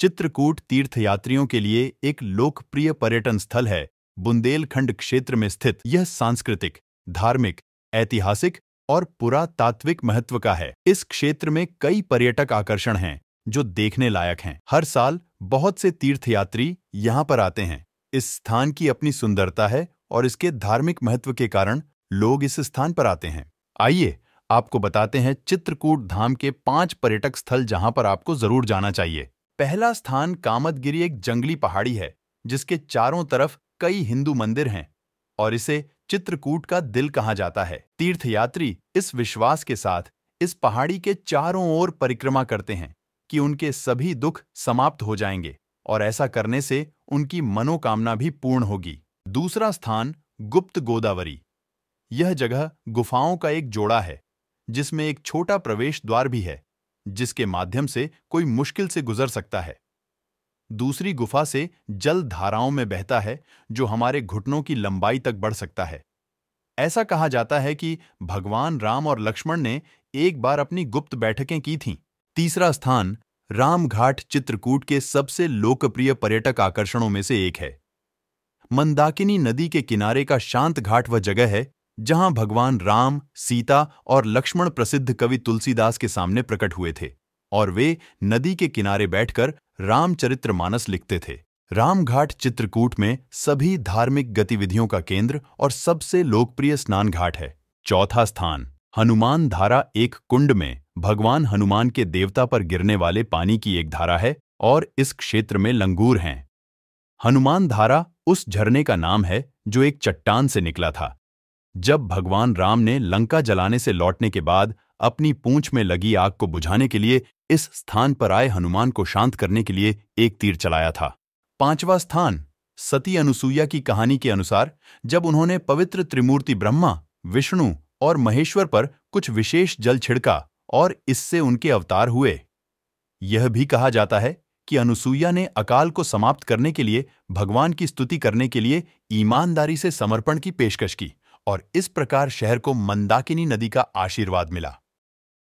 चित्रकूट तीर्थयात्रियों के लिए एक लोकप्रिय पर्यटन स्थल है बुंदेलखंड क्षेत्र में स्थित यह सांस्कृतिक धार्मिक ऐतिहासिक और पुरातात्विक महत्व का है इस क्षेत्र में कई पर्यटक आकर्षण हैं जो देखने लायक हैं हर साल बहुत से तीर्थयात्री यहाँ पर आते हैं इस स्थान की अपनी सुंदरता है और इसके धार्मिक महत्व के कारण लोग इस स्थान पर आते हैं आइए आपको बताते हैं चित्रकूट धाम के पांच पर्यटक स्थल जहां पर आपको जरूर जाना चाहिए पहला स्थान कामतगिरी एक जंगली पहाड़ी है जिसके चारों तरफ कई हिंदू मंदिर हैं और इसे चित्रकूट का दिल कहा जाता है तीर्थयात्री इस विश्वास के साथ इस पहाड़ी के चारों ओर परिक्रमा करते हैं कि उनके सभी दुख समाप्त हो जाएंगे और ऐसा करने से उनकी मनोकामना भी पूर्ण होगी दूसरा स्थान गुप्त गोदावरी यह जगह गुफाओं का एक जोड़ा है जिसमें एक छोटा प्रवेश द्वार भी है जिसके माध्यम से कोई मुश्किल से गुजर सकता है दूसरी गुफा से जल धाराओं में बहता है जो हमारे घुटनों की लंबाई तक बढ़ सकता है ऐसा कहा जाता है कि भगवान राम और लक्ष्मण ने एक बार अपनी गुप्त बैठकें की थीं। तीसरा स्थान रामघाट चित्रकूट के सबसे लोकप्रिय पर्यटक आकर्षणों में से एक है मंदाकिनी नदी के किनारे का शांत घाट वह जगह है जहां भगवान राम सीता और लक्ष्मण प्रसिद्ध कवि तुलसीदास के सामने प्रकट हुए थे और वे नदी के किनारे बैठकर मानस लिखते थे रामघाट चित्रकूट में सभी धार्मिक गतिविधियों का केंद्र और सबसे लोकप्रिय स्नान घाट है चौथा स्थान हनुमान धारा एक कुंड में भगवान हनुमान के देवता पर गिरने वाले पानी की एक धारा है और इस क्षेत्र में लंगूर हैं हनुमान धारा उस झरने का नाम है जो एक चट्टान से निकला था जब भगवान राम ने लंका जलाने से लौटने के बाद अपनी पूंछ में लगी आग को बुझाने के लिए इस स्थान पर आए हनुमान को शांत करने के लिए एक तीर चलाया था पांचवा स्थान सती अनुसुईया की कहानी के अनुसार जब उन्होंने पवित्र त्रिमूर्ति ब्रह्मा विष्णु और महेश्वर पर कुछ विशेष जल छिड़का और इससे उनके अवतार हुए यह भी कहा जाता है कि अनुसुईया ने अकाल को समाप्त करने के लिए भगवान की स्तुति करने के लिए ईमानदारी से समर्पण की पेशकश की और इस प्रकार शहर को मंदाकिनी नदी का आशीर्वाद मिला